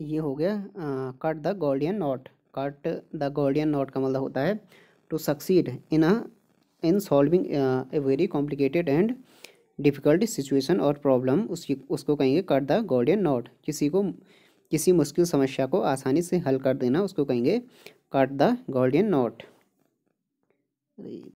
ये हो गया cut the Gordian knot cut the Gordian knot का मतलब होता है to succeed in a in solving a very complicated and difficult situation और प्रॉब्लम उसकी उसको कहेंगे कट द गोल्डियन नॉट किसी को किसी मुश्किल समस्या को आसानी से हल कर देना उसको कहेंगे कट द गोल्डियन नॉट